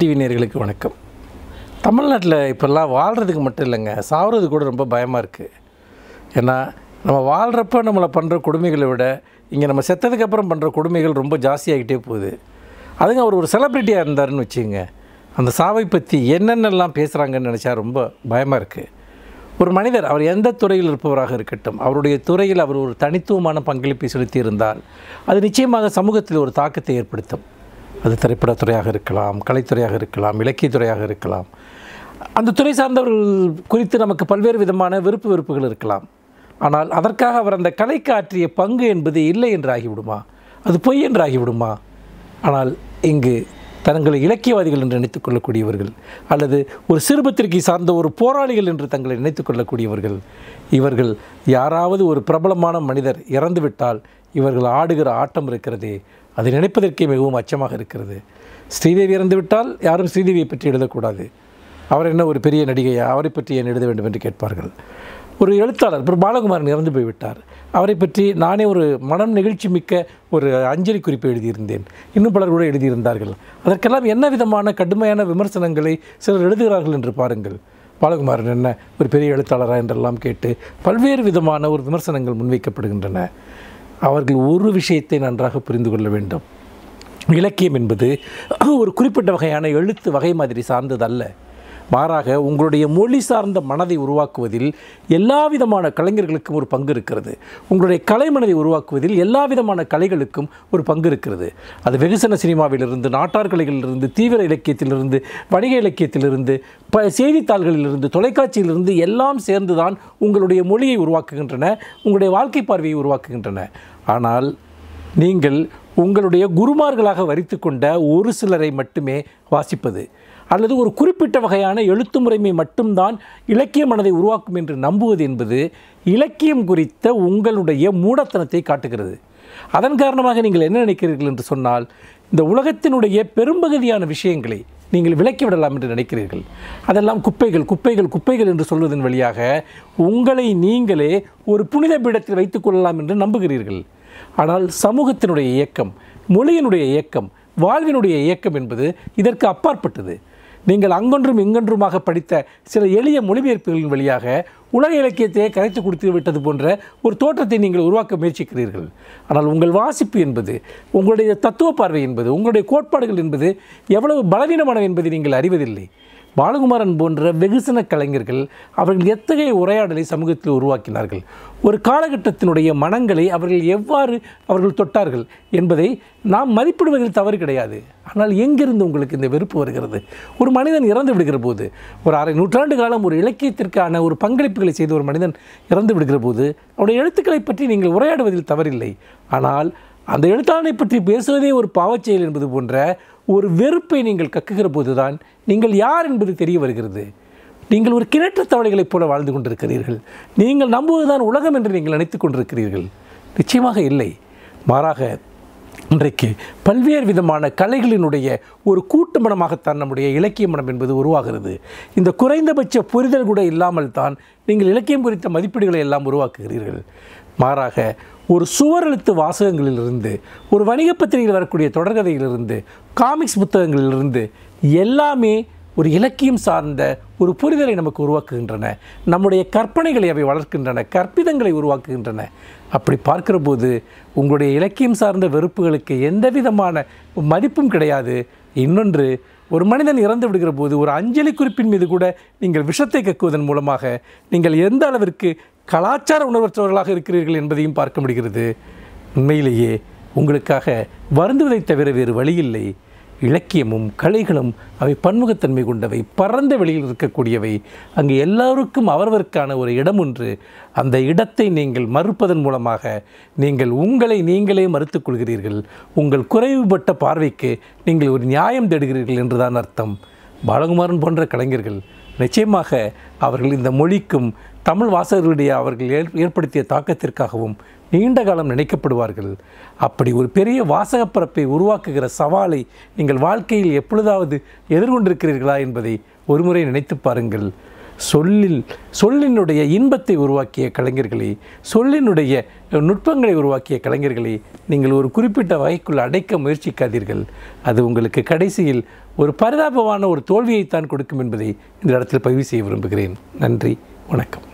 TV நேர்களுக்கு வணக்கம் தமிழ்நாட்டில் இப்போல்லாம் வாழ்கிறதுக்கு மட்டும் இல்லைங்க சாவுறது கூட ரொம்ப பயமாக இருக்குது ஏன்னா நம்ம வாழ்கிறப்ப நம்மளை பண்ணுற கொடுமைகளை விட இங்கே நம்ம செத்ததுக்கப்புறம் பண்ணுற கொடுமைகள் ரொம்ப ஜாஸ்தியாகிட்டே போகுது அதுங்க அவர் ஒரு செலிப்ரிட்டியாக இருந்தாருன்னு வச்சுங்க அந்த சாவை பற்றி என்னென்னலாம் பேசுகிறாங்கன்னு நினச்சா ரொம்ப பயமாக இருக்குது ஒரு மனிதர் அவர் எந்த துறையில் இருப்பவராக இருக்கட்டும் அவருடைய துறையில் அவர் ஒரு தனித்துவமான பங்களிப்பை செலுத்தியிருந்தால் அது நிச்சயமாக சமூகத்தில் ஒரு தாக்கத்தை ஏற்படுத்தும் அது திரைப்படத்துறையாக இருக்கலாம் கலைத்துறையாக இருக்கலாம் இலக்கியத்துறையாக இருக்கலாம் அந்த துறை சார்ந்தவர்கள் குறித்து நமக்கு பல்வேறு விதமான விருப்பு வெறுப்புகள் இருக்கலாம் ஆனால் அதற்காக அவர் அந்த கலைக்கு ஆற்றிய பங்கு என்பது இல்லை என்று ஆகிவிடுமா அது பொய் என்று ஆகிவிடுமா ஆனால் இங்கு தங்களை இலக்கியவாதிகள் என்று நினைத்துக் கொள்ளக்கூடியவர்கள் அல்லது ஒரு சிறுபத்திரிகை சார்ந்த ஒரு போராளிகள் என்று தங்களை நினைத்து கொள்ளக்கூடியவர்கள் இவர்கள் யாராவது ஒரு பிரபலமான மனிதர் இறந்துவிட்டால் இவர்கள் ஆடுகிற ஆட்டம் இருக்கிறதே அதை நினைப்பதற்கே மிகவும் அச்சமாக இருக்கிறது ஸ்ரீதேவி இறந்துவிட்டால் யாரும் ஸ்ரீதேவியை பற்றி எழுதக்கூடாது அவர் என்ன ஒரு பெரிய நடிகையா அவரை பற்றி என்ன எழுத வேண்டும் என்று கேட்பார்கள் ஒரு எழுத்தாளர் ஒரு பாலகுமாரன் இறந்து போய்விட்டார் அவரை பற்றி நானே ஒரு மனம் நிகழ்ச்சி மிக்க ஒரு அஞ்சலி குறிப்பு எழுதியிருந்தேன் இன்னும் பலர் கூட எழுதியிருந்தார்கள் அதற்கெல்லாம் என்ன விதமான கடுமையான விமர்சனங்களை சிலர் எழுதுகிறார்கள் என்று பாருங்கள் பாலகுமாரன் என்ன ஒரு பெரிய எழுத்தாளரா என்றெல்லாம் கேட்டு பல்வேறு விதமான ஒரு விமர்சனங்கள் முன்வைக்கப்படுகின்றன அவர்கள் ஒரு விஷயத்தை நன்றாக புரிந்து கொள்ள வேண்டும் இலக்கியம் என்பது ஒரு குறிப்பிட்ட வகையான எழுத்து வகை மாதிரி சார்ந்தது அல்ல மாறாக உங்களுடைய மொழி சார்ந்த மனதை உருவாக்குவதில் எல்லா விதமான கலைஞர்களுக்கும் ஒரு பங்கு இருக்கிறது உங்களுடைய கலை மனதை உருவாக்குவதில் எல்லா விதமான கலைகளுக்கும் ஒரு பங்கு இருக்கிறது அது வெகுசன சினிமாவிலிருந்து நாட்டார் கலைகளிலிருந்து தீவிர இலக்கியத்திலிருந்து வணிக இலக்கியத்திலிருந்து ப செய்தித்தாள்களிலிருந்து தொலைக்காட்சியிலிருந்து எல்லாம் சேர்ந்துதான் உங்களுடைய மொழியை உருவாக்குகின்றன உங்களுடைய வாழ்க்கை பார்வையை உருவாக்குகின்றன ஆனால் நீங்கள் உங்களுடைய குருமார்களாக வரித்து கொண்ட ஒரு சிலரை மட்டுமே வாசிப்பது அல்லது ஒரு குறிப்பிட்ட வகையான எழுத்து முறைமை மட்டும்தான் இலக்கிய மனதை உருவாக்கும் என்று நம்புவது என்பது இலக்கியம் குறித்த உங்களுடைய மூடத்தனத்தை காட்டுகிறது அதன் காரணமாக நீங்கள் என்ன நினைக்கிறீர்கள் என்று சொன்னால் இந்த உலகத்தினுடைய பெரும்பகுதியான விஷயங்களை நீங்கள் விலக்கிவிடலாம் என்று நினைக்கிறீர்கள் அதெல்லாம் குப்பைகள் குப்பைகள் குப்பைகள் என்று சொல்வதன் வழியாக உங்களை நீங்களே ஒரு புனித பீடத்தில் வைத்துக்கொள்ளலாம் என்று நம்புகிறீர்கள் ஆனால் சமூகத்தினுடைய இயக்கம் மொழியினுடைய இயக்கம் வாழ்வினுடைய இயக்கம் என்பது இதற்கு அப்பாற்பட்டது நீங்கள் அங்கொன்றும் இங்கொன்றுமாக படித்த சில எளிய மொழிபெயர்ப்புகளின் வழியாக உலக இலக்கியத்தையே கரைத்து கொடுத்து விட்டது போன்ற ஒரு தோற்றத்தை நீங்கள் உருவாக்க முயற்சிக்கிறீர்கள் ஆனால் உங்கள் வாசிப்பு என்பது உங்களுடைய தத்துவ பார்வை என்பது உங்களுடைய கோட்பாடுகள் என்பது எவ்வளவு பலவீனமானவை என்பதை நீங்கள் அறிவதில்லை பாலகுமாரன் போன்ற வெகுசன கலைஞர்கள் அவர்கள் எத்தகைய உரையாடலை சமூகத்தில் உருவாக்கினார்கள் ஒரு காலகட்டத்தினுடைய மனங்களை அவர்கள் எவ்வாறு அவர்கள் தொட்டார்கள் என்பதை நாம் மதிப்பிடுவதில் தவறு கிடையாது ஆனால் எங்கிருந்து உங்களுக்கு இந்த வெறுப்பு வருகிறது ஒரு மனிதன் இறந்து விடுகிற போது ஒரு அரை நூற்றாண்டு காலம் ஒரு இலக்கியத்திற்கான ஒரு பங்களிப்புகளை செய்த ஒரு மனிதன் இறந்து விடுகிற போது அவருடைய எழுத்துக்களை பற்றி நீங்கள் உரையாடுவதில் தவறில்லை ஆனால் அந்த எழுத்தாளனை பற்றி பேசுவதே ஒரு பாவச்செயல் என்பது போன்ற ஒரு வெறுப்பை நீங்கள் கக்குகிற போது நீங்கள் யார் என்பது தெரிய வருகிறது நீங்கள் ஒரு கிணற்று தவளைகளைப் போல வாழ்ந்து கொண்டிருக்கிறீர்கள் நீங்கள் நம்புவதுதான் உலகம் என்று நீங்கள் நினைத்து கொண்டிருக்கிறீர்கள் நிச்சயமாக இல்லை மாறாக இன்றைக்கு பல்வேறு விதமான கலைகளினுடைய ஒரு கூட்டு மனமாகத்தான் நம்முடைய இலக்கிய மனம் என்பது உருவாகிறது இந்த குறைந்தபட்ச புரிதல் கூட இல்லாமல் தான் நீங்கள் இலக்கியம் குறித்த மதிப்பீடுகளை எல்லாம் உருவாக்குகிறீர்கள் மாறாக ஒரு சுவரெழுத்து வாசகங்களிலிருந்து ஒரு வணிக பத்திரிகையில் வரக்கூடிய தொடர்கதையிலிருந்து காமிக்ஸ் புத்தகங்களிலிருந்து எல்லாமே ஒரு இலக்கியம் சார்ந்த ஒரு புரிதலை நமக்கு உருவாக்குகின்றன நம்முடைய கற்பனைகளை அவை வளர்க்கின்றன கற்பிதங்களை உருவாக்குகின்றன அப்படி பார்க்கிற போது உங்களுடைய இலக்கியம் சார்ந்த வெறுப்புகளுக்கு எந்த விதமான மதிப்பும் கிடையாது இன்னொன்று ஒரு மனிதன் இறந்து விடுகிற போது ஒரு அஞ்சலி குறிப்பின் மீது கூட நீங்கள் விஷத்தை கக்குவதன் மூலமாக நீங்கள் எந்த அளவிற்கு கலாச்சார உணர்வற்றவர்களாக இருக்கிறீர்கள் என்பதையும் பார்க்க முடிகிறது உண்மையிலேயே உங்களுக்காக வருந்துவதை தவிர வேறு வழியில்லை இலக்கியமும் கலைகளும் அவை பன்முகத்தன்மை கொண்டவை பரந்த வெளியில் இருக்கக்கூடியவை அங்கு எல்லோருக்கும் அவரவருக்கான ஒரு இடம் ஒன்று அந்த இடத்தை நீங்கள் மறுப்பதன் மூலமாக நீங்கள் உங்களை நீங்களே மறுத்துக்கொள்கிறீர்கள் கொள்கிறீர்கள் உங்கள் குறைவுபட்ட பார்வைக்கு நீங்கள் ஒரு நியாயம் தேடுகிறீர்கள் என்றுதான் அர்த்தம் பாலகுமாரன் போன்ற கலைஞர்கள் நிச்சயமாக அவர்கள் இந்த மொழிக்கும் தமிழ் வாசகர்களுடைய அவர்கள் ஏற்படுத்திய தாக்கத்திற்காகவும் நீண்ட காலம் நினைக்கப்படுவார்கள் அப்படி ஒரு பெரிய வாசக பரப்பை உருவாக்குகிற சவாலை நீங்கள் வாழ்க்கையில் எப்பொழுதாவது எதிர்கொண்டிருக்கிறீர்களா என்பதை ஒருமுறை நினைத்து பாருங்கள் சொல்லில் சொல்லினுடைய இன்பத்தை உருவாக்கிய கலைஞர்களே சொல்லினுடைய நுட்பங்களை உருவாக்கிய கலைஞர்களே நீங்கள் ஒரு குறிப்பிட்ட வகைக்குள் அடைக்க முயற்சிக்காதீர்கள் அது உங்களுக்கு கடைசியில் ஒரு பரிதாபமான ஒரு தோல்வியைத்தான் கொடுக்கும் என்பதை இந்த இடத்தில் பதிவு செய்ய விரும்புகிறேன் நன்றி வணக்கம்